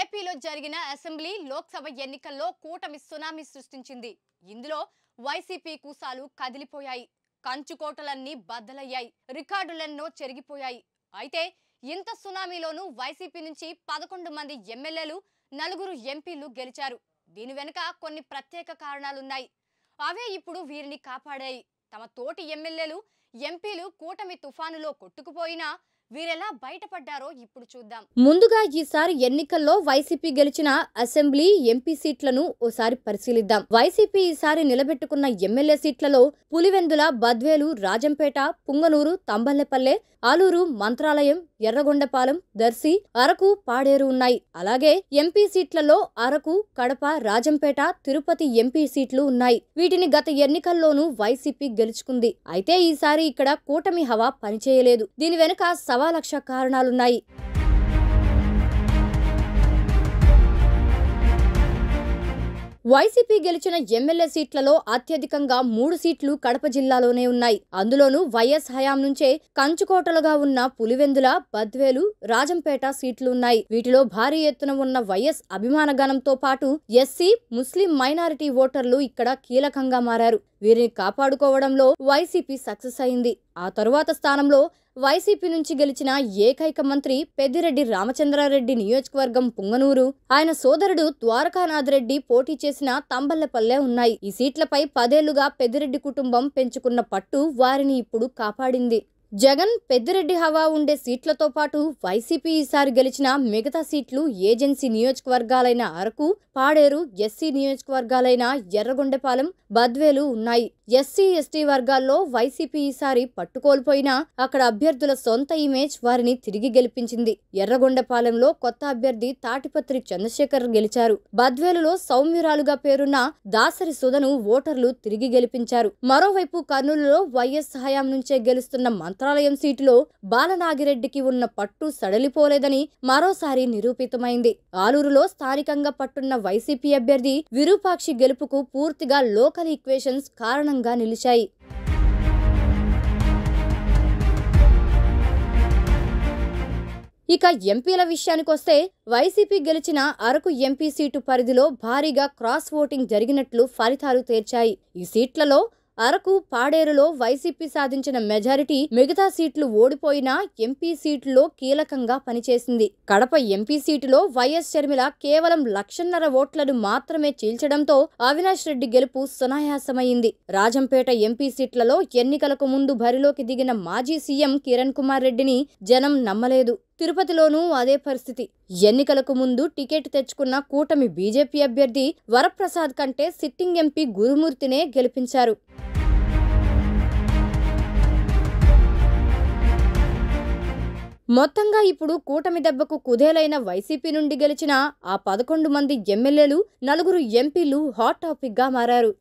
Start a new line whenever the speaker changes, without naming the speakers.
ఏపీలో జరిగిన అసెంబ్లీ లోక్సభ ఎన్నికల్లో కూటమి సునామీ సృష్టించింది ఇందులో వైసీపీ కూసాలు కదిలిపోయాయి కంచుకోటలన్నీ బద్దలయ్యాయి రికార్డులెన్నో చెరిగిపోయాయి అయితే ఇంత సునామీలోనూ వైసీపీ నుంచి పదకొండు మంది ఎమ్మెల్యేలు నలుగురు ఎంపీలు గెలిచారు దీని వెనుక కొన్ని ప్రత్యేక కారణాలున్నాయి అవే ఇప్పుడు వీరిని కాపాడాయి తమ తోటి ఎమ్మెల్యేలు ఎంపీలు కూటమి తుఫానులో కొట్టుకుపోయినా వీరెలా బయటపడ్డారో ఇప్పుడు చూద్దాం ముందుగా ఈసారి ఎన్నికల్లో వైసీపీ గెలిచిన అసెంబ్లీ ఎంపీ సీట్లను ఓసారి పరిశీలిద్దాం వైసీపీ ఈసారి నిలబెట్టుకున్న ఎమ్మెల్యే సీట్లలో పులివెందుల బద్వేలు రాజంపేట పుంగనూరు తంబల్లెపల్లె ఆలూరు మంత్రాలయం ఎర్రగొండపాలెం దర్శి అరకు పాడేరు ఉన్నాయి అలాగే ఎంపీ సీట్లలో అరకు కడప రాజంపేట తిరుపతి ఎంపీ సీట్లు ఉన్నాయి వీటిని గత ఎన్నికల్లోనూ వైసీపీ గెలుచుకుంది అయితే ఈసారి ఇక్కడ కూటమి హవా పనిచేయలేదు దీని వెనుక సవ సవా లక్ష కారణాలున్నాయి వైసీపీ గెలిచిన ఎమ్మెల్యే సీట్లలో అత్యధికంగా మూడు సీట్లు కడప జిల్లాలోనే ఉన్నాయి అందులోనూ వైఎస్ హయాం నుంచే కంచుకోటలుగా ఉన్న పులివెందుల బద్వేలు రాజంపేట సీట్లు ఉన్నాయి వీటిలో భారీ ఎత్తున ఉన్న వైఎస్ అభిమాన గణంతో పాటు ఎస్సీ ముస్లిం మైనారిటీ ఓటర్లు ఇక్కడ కీలకంగా మారారు వీరిని కాపాడుకోవడంలో వైసీపీ సక్సెస్ అయింది ఆ తరువాత స్థానంలో వైసీపీ నుంచి గెలిచిన ఏకైక మంత్రి పెద్దిరెడ్డి రామచంద్రారెడ్డి నియోజకవర్గం పుంగనూరు ఆయన సోదరుడు ద్వారకానాథరెడ్డి రెడ్డి పోటీ చేసిన తంబల్లపల్లె ఉన్నాయి ఈ సీట్లపై పదేళ్లుగా పెద్దిరెడ్డి కుటుంబం పెంచుకున్న పట్టు వారిని ఇప్పుడు కాపాడింది జగన్ పెద్దిరెడ్డి హవా ఉండే సీట్లతో పాటు వైసీపీ ఈసారి గెలిచిన మిగతా సీట్లు ఏజెన్సీ నియోజకవర్గాలైన అరకు పాడేరు ఎస్సీ నియోజకవర్గాలైన ఎర్రగొండపాలెం బద్వేలు ఉన్నాయి ఎస్సీ ఎస్టీ వర్గాల్లో వైసీపీ ఈసారి పట్టుకోల్పోయినా అక్కడ అభ్యర్థుల సొంత ఇమేజ్ వారిని తిరిగి గెలిపించింది ఎర్రగొండపాలెంలో కొత్త అభ్యర్థి తాటిపత్రి చంద్రశేఖర్ గెలిచారు బద్వేలులో సౌమ్యురాలుగా పేరున్న దాసరి సుధను ఓటర్లు తిరిగి గెలిపించారు మరోవైపు కర్నూలులో వైఎస్ హయాం నుంచే గెలుస్తున్న మంత మంత్రాలయం సీటులో బాలనాగిరెడ్డికి ఉన్న పట్టు సడలిపోలేదని మరోసారి నిరూపితమైంది ఆలూరులో స్థానికంగా పట్టున్న వైసీపీ అభ్యర్థి విరూపాక్షి గెలుపుకు పూర్తిగా లోకల్ ఈక్వేషన్స్ కారణంగా నిలిచాయి ఇక ఎంపీల విషయానికొస్తే వైసీపీ గెలిచిన అరకు ఎంపీ సీటు పరిధిలో భారీగా క్రాస్ ఓటింగ్ జరిగినట్లు ఫలితాలు తేర్చాయి ఈ సీట్లలో అరకు పాడేరులో వైసీపీ సాధించిన మెజారిటీ మిగతా సీట్లు ఓడిపోయినా ఎంపీ సీట్లో కీలకంగా పనిచేసింది కడప ఎంపీ సీటులో వైఎస్ షర్మిల కేవలం లక్షన్నర ఓట్లను మాత్రమే చీల్చడంతో అవినాష్ రెడ్డి గెలుపు సునాయాసమైంది రాజంపేట ఎంపీ సీట్లలో ఎన్నికలకు ముందు బరిలోకి దిగిన మాజీ సీఎం కిరణ్ కుమార్ రెడ్డిని జనం నమ్మలేదు తిరుపతిలోనూ అదే పరిస్థితి ఎన్నికలకు ముందు టికెట్ తెచ్చుకున్న కూటమి బీజేపీ అభ్యర్థి వరప్రసాద్ కంటే సిట్టింగ్ ఎంపీ గురుమూర్తినే గెలిపించారు మొత్తంగా ఇప్పుడు కూటమి దెబ్బకు కుదేలైన వైసీపీ నుండి గెలిచిన ఆ పదకొండు మంది ఎమ్మెల్యేలు నలుగురు ఎంపీలు హాట్ టాపిక్గా మారారు